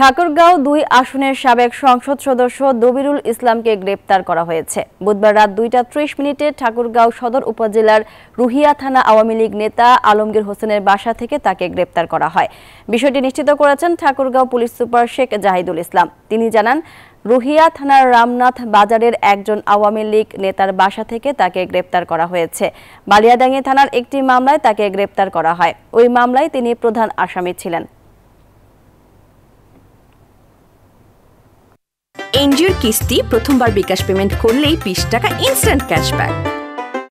ঠাকুরগাঁও দুই আসনের সাবেক সংসদ সদস্য দবিরুল ইসলামকে গ্রেপ্তার করা হয়েছে বুধবার রাত দুইটা ত্রিশ মিনিটে ঠাকুরগাঁও সদর উপজেলার রুহিয়া থানা আওয়ামী লীগ নেতা আলমগীর হোসেনের বাসা থেকে তাকে গ্রেপ্তার করা হয় বিষয়টি নিশ্চিত করেছেন ঠাকুরগাঁও পুলিশ সুপার শেখ জাহিদুল ইসলাম তিনি জানান রুহিয়া থানার রামনাথ বাজারের একজন আওয়ামী লীগ নেতার বাসা থেকে তাকে গ্রেপ্তার করা হয়েছে বালিয়াডাঙ্গি থানার একটি মামলায় তাকে গ্রেপ্তার করা হয় ওই মামলায় তিনি প্রধান আসামি ছিলেন এনজিওর কিস্তি প্রথমবার বিকাশ পেমেন্ট করলেই বিশ টাকা ইনস্ট্যান্ট ক্যাশব্যাক